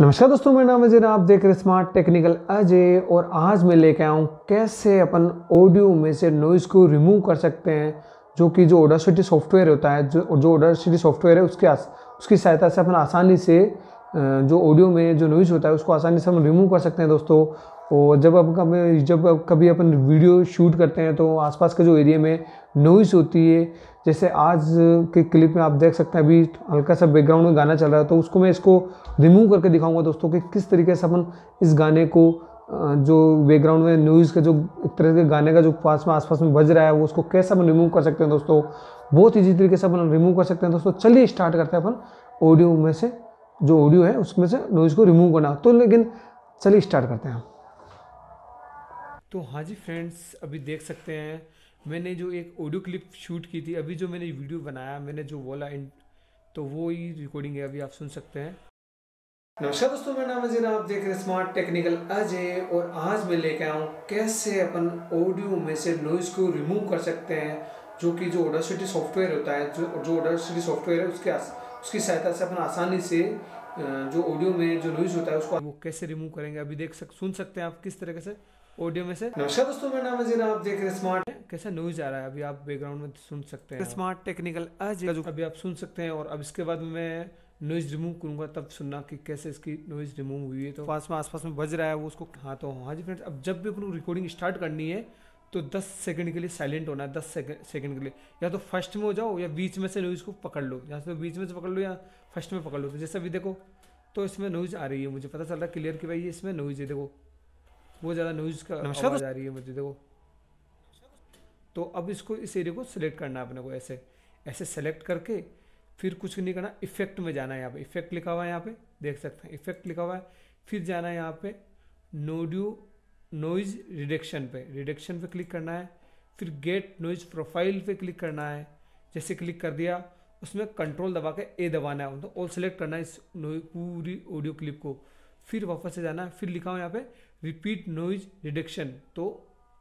नमस्कार दोस्तों मेरा नाम अजय आप देख रहे स्मार्ट टेक्निकल अजय और आज मैं लेके आया हूँ कैसे अपन ऑडियो में से नॉइज़ को रिमूव कर सकते हैं जो कि जो ओडासिटी सॉफ्टवेयर होता है जो जो ओडासिटी सॉफ्टवेयर है उसके आस, उसकी सहायता से अपन आसानी से जो ऑडियो में जो नॉइज़ होता है उसको आसानी से हम रिमूव कर सकते हैं दोस्तों और जब अब कभी जब कभी अपन वीडियो शूट करते हैं तो आसपास के जो एरिया में नॉइज़ होती है जैसे आज के क्लिप में आप देख सकते हैं अभी हल्का सा बैकग्राउंड में गाना चल रहा है तो उसको मैं इसको रिमूव करके दिखाऊंगा दोस्तों कि किस तरीके से अपन इस गाने को जो बैकग्राउंड में न्यूज़ का जो एक तरह के गाने का जो पास में आसपास में बज रहा है वो उसको कैसे अपन रिमूव कर सकते हैं दोस्तों बहुत ईजी तरीके से अपन रिमूव कर सकते हैं दोस्तों चलिए स्टार्ट करते हैं अपन ऑडियो में से जो ऑडियो है उसमें से नॉइज़ को रिमूव करना तो लेकिन चलिए स्टार्ट करते हैं तो हाँ जी फ्रेंड्स अभी देख सकते हैं मैंने जो एक ऑडियो क्लिप शूट की थी अभी जो मैंने वीडियो बनाया मैंने जो बोला इन तो वो ही रिकॉर्डिंग है अभी आप सुन सकते हैं नमस्कार दोस्तों मेरा नाम अजय आप देख रहे हैं स्मार्ट टेक्निकल अजय और आज मैं लेके आया हूँ कैसे अपन ऑडियो में से नॉइज़ को रिमूव कर सकते हैं जो कि जो ऑडर सिटी सॉफ्टवेयर होता है जो जो ऑडर सिटी सॉफ्टवेयर है उसके उसकी सहायता से अपन आसानी से जो ऑडियो में जो नॉइज़ होता है उसको वो कैसे रिमूव करेंगे अभी देख सक सुन सकते हैं आप किस तरीके से ऑडियो में से नमस्कार दोस्तों मेरा नाम अजीरा आप देख रहे स्मार्ट कैसा न्यूज आ रहा है अभी आप बैकग्राउंड में सुन सकते हैं स्मार्ट टेक्निकल आज अभी आप सुन सकते हैं और अब इसके बाद मैं नॉइज रिमूव करूंगा तब सुनना कि कैसे इसकी नॉइज रिमूव हुई है तो पास में आसपास में बज रहा है वो उसको हाँ तो हाँ जी फ्रेंड्स अब जब भी अपन रिकॉर्डिंग स्टार्ट करनी है तो 10 सेकंड के लिए साइलेंट होना है 10 सेकंड के लिए या तो फर्स्ट में हो जाओ या बीच में से नॉइज़ को पकड़ लो या तो बीच में से पकड़ लो या फर्स्ट में पकड़ लो तो जैसे अभी देखो तो इसमें नॉइज़ आ रही है मुझे पता चल रहा है क्लियर कि भाई इसमें नॉइज़ है देखो वो ज़्यादा नॉइज़ का आवाज़ आ रही है मुझे देखो तो अब इसको इस एरिया को सिलेक्ट करना है अपने को ऐसे ऐसे सेलेक्ट करके फिर कुछ नहीं करना इफेक्ट में जाना है यहाँ पे इफेक्ट लिखा हुआ है यहाँ पे देख सकते हैं इफेक्ट लिखा हुआ है फिर जाना है यहाँ पे नोडियो नोइज रिडक्शन पे रिडक्शन पे क्लिक करना है फिर गेट नोइज प्रोफाइल पे क्लिक करना है जैसे क्लिक कर दिया उसमें कंट्रोल दबा के ए दबाना है मतलब ऑल सेलेक्ट करना है इस पूरी ऑडियो क्लिप को फिर वापस से जाना है फिर लिखा हूँ यहाँ पे रिपीट नॉइज रिडक्शन तो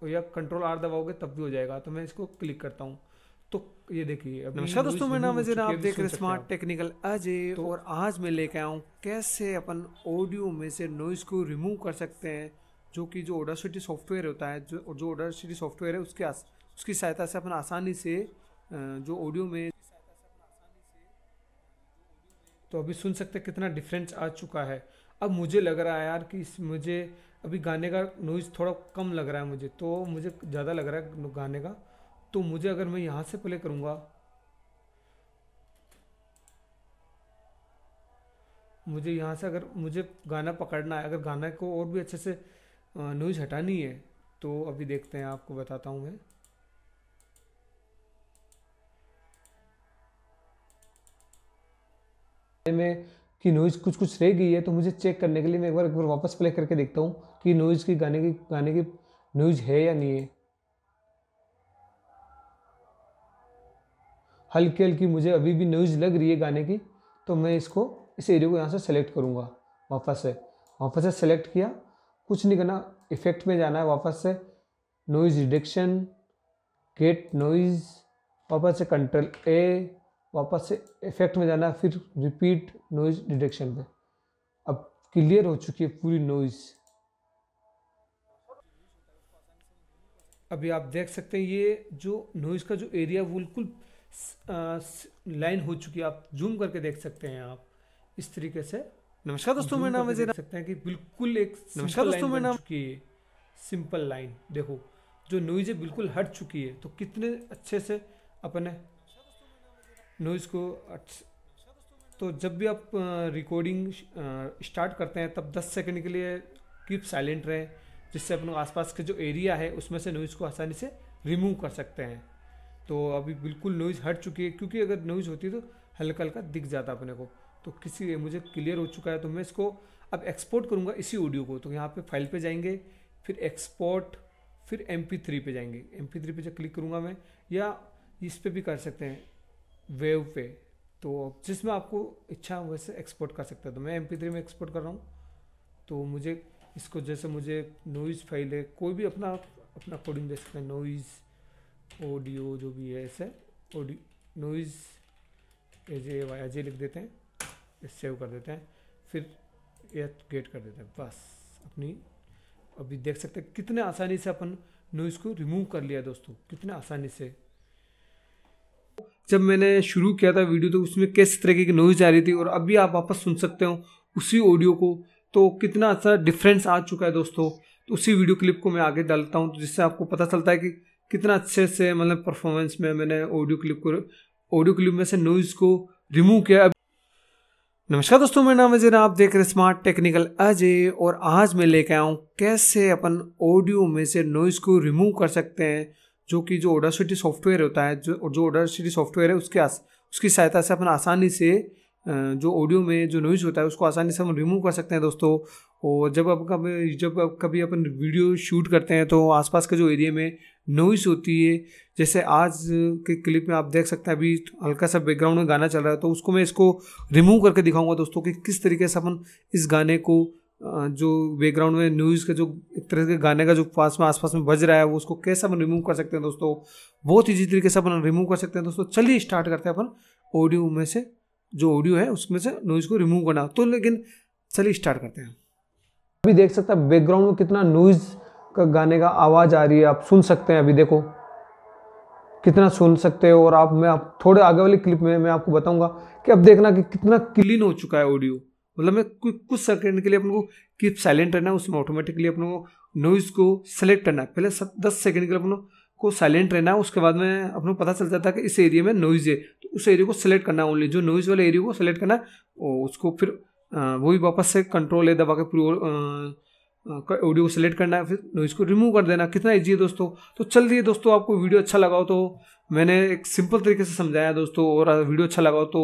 या कंट्रोल आर दबाओगे तब भी हो जाएगा तो मैं इसको क्लिक करता हूँ तो ये देखिए नमस्कार दोस्तों मेरा नाम है आप देख रहे स्मार्ट टेक्निकल अजय तो, और आज मैं लेके आया हूँ कैसे अपन ऑडियो में से नॉइज़ को रिमूव कर सकते हैं जो कि जो सिटी सॉफ्टवेयर होता है जो जो सिटी सॉफ्टवेयर है उसके उसकी सहायता से अपन आसानी से जो ऑडियो में तो अभी सुन सकते कितना डिफरेंस आ चुका है अब मुझे लग रहा है यार कि इस मुझे अभी गाने का नॉइज़ थोड़ा कम लग रहा है मुझे तो मुझे ज़्यादा लग रहा है गाने का तो मुझे अगर मैं यहाँ से प्ले करूँगा मुझे यहाँ से अगर मुझे गाना पकड़ना है अगर गाना को और भी अच्छे से नॉइज हटानी है तो अभी देखते हैं आपको बताता हूँ मैं में कि नॉइज़ कुछ कुछ रह गई है तो मुझे चेक करने के लिए मैं एक बार एक बार वापस प्ले करके देखता हूँ कि नॉइज़ की गाने की गाने की नॉइज़ है या नहीं है हल्की हल्की मुझे अभी भी नॉइज़ लग रही है गाने की तो मैं इसको इस एरिया को यहाँ से सेलेक्ट करूँगा वापस से वापस से सेलेक्ट किया कुछ नहीं करना इफेक्ट में जाना है वापस से नॉइज़ रिडक्शन गेट नॉइज़ वापस से कंट्रोल ए वापस से इफेक्ट में जाना फिर रिपीट नॉइज डिटेक्शन पे अब क्लियर हो चुकी है पूरी नॉइज़ अभी आप देख सकते हैं ये जो नॉइज़ का जो एरिया बिल्कुल लाइन हो चुकी है आप जूम करके देख सकते हैं आप इस तरीके से नमस्कार दोस्तों मेरा नाम देख सकते हैं कि बिल्कुल एक नमस्कार दोस्तों मेरा नाम की सिंपल लाइन देखो जो नॉइज़ है बिल्कुल हट चुकी है तो कितने अच्छे से अपने नॉइज़ को तो जब भी आप रिकॉर्डिंग स्टार्ट करते हैं तब 10 सेकंड के लिए कीप साइलेंट रहे जिससे अपन आसपास के जो एरिया है उसमें से नॉइज़ को आसानी से रिमूव कर सकते हैं तो अभी बिल्कुल नॉइज़ हट चुकी है क्योंकि अगर नॉइज़ होती तो हल्का हल्का दिख जाता अपने को तो किसी मुझे क्लियर हो चुका है तो मैं इसको अब एक्सपोर्ट करूँगा इसी ऑडियो को तो यहाँ पर फाइल पर जाएंगे फिर एक्सपोर्ट फिर एम पी थ्री पे जाएंगे एम पी थ्री पे जब क्लिक करूँगा मैं या इस पर भी कर सकते हैं वेव पे तो जिसमें आपको इच्छा वैसे एक्सपोर्ट कर सकते हैं तो मैं एम में एक्सपोर्ट कर रहा हूँ तो मुझे इसको जैसे मुझे नोइज़ फाइल है कोई भी अपना अपना कोडिंग दे सकते हैं नोइज़ ऑडियो जो भी है ऐसे audio noise A J A Y A J लिख देते हैं सेव कर देते हैं फिर यह गेट कर देते हैं बस अपनी अभी देख सकते हैं कितने आसानी से अपन नोइज़ को रिमूव कर लिया दोस्तों कितने आसानी से जब मैंने शुरू किया था वीडियो तो उसमें किस तरीके की नॉइज़ आ रही थी और अभी आप वापस सुन सकते हो उसी ऑडियो को तो कितना अच्छा डिफरेंस आ चुका है दोस्तों तो उसी वीडियो क्लिप को मैं आगे डालता हूँ तो जिससे आपको पता चलता है कि कितना अच्छे से मतलब परफॉर्मेंस में मैंने ऑडियो क्लिप को ऑडियो क्लिप में से नॉइज़ को रिमूव किया अब नमस्कार दोस्तों मेरा नाम अजय आप देख रहे हैं स्मार्ट टेक्निकल अजय और आज मैं लेके आया हूँ कैसे अपन ऑडियो में से नॉइज़ को रिमूव कर सकते हैं जो कि जो ओडासिटी सॉफ्टवेयर होता है जो जो ओडासिटी सॉफ्टवेयर है उसके आस, उसकी सहायता से अपन आसानी से जो ऑडियो में जो नॉइज़ होता है उसको आसानी से हम रिमूव कर सकते हैं दोस्तों और जब आप कभी जब आप कभी अपन वीडियो शूट करते हैं तो आसपास के जो एरिया में नॉइज होती है जैसे आज के क्लिप में आप देख सकते हैं अभी हल्का सा बैकग्राउंड में गाना चल रहा है तो उसको मैं इसको रिमूव करके दिखाऊंगा दोस्तों कि किस तरीके से अपन इस गाने को जो बैकग्राउंड में न्यूज़ का जो एक तरह के गाने का जो पास में आसपास में बज रहा है वो उसको कैसे अपन रिमूव कर सकते हैं दोस्तों बहुत ईजी तरीके से अपन रिमूव कर सकते हैं दोस्तों चलिए स्टार्ट करते हैं अपन ऑडियो में से जो ऑडियो है उसमें से नॉइज़ को रिमूव करना तो लेकिन चलिए स्टार्ट करते हैं अभी देख सकते हैं बैकग्राउंड में कितना नॉइज़ का गाने का आवाज़ आ रही है आप सुन सकते हैं अभी देखो कितना सुन सकते हो और आप मैं आप थोड़े आगे वाली क्लिप में मैं आपको बताऊंगा कि अब देखना कि कितना क्लीन हो चुका है ऑडियो मतलब मैं कुछ सेकंड के लिए अपन को कीप साइलेंट रहना है उसमें ऑटोमेटिकली अपन को नॉइज़ को सेलेक्ट करना है पहले सब दस सेकेंड के लिए अपन को साइलेंट रहना है उसके बाद में अपन को पता चल जाता है कि इस एरिया में नॉइज़ है तो उस एरिया को सेलेक्ट करना है ओनली जो नॉइज़ वाले एरिया को सेलेक्ट करना है और उसको फिर वो भी वापस से कंट्रोल है दबा के पूरी ऑडियो को सिलेक्ट करना है फिर नॉइज़ को रिमूव कर देना कितना ईजी है दोस्तों तो चल दिए दोस्तों आपको वीडियो अच्छा लगाओ तो मैंने एक सिंपल तरीके से समझाया दोस्तों और वीडियो अच्छा लगाओ तो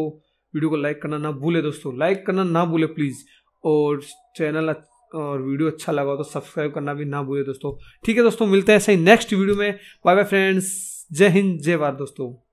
वीडियो को लाइक करना ना भूले दोस्तों लाइक करना ना भूले प्लीज़ और चैनल और वीडियो अच्छा लगा हो तो सब्सक्राइब करना भी ना भूले दोस्तों ठीक है दोस्तों मिलते हैं ऐसे ही नेक्स्ट वीडियो में बाय बाय फ्रेंड्स जय हिंद जय भारत दोस्तों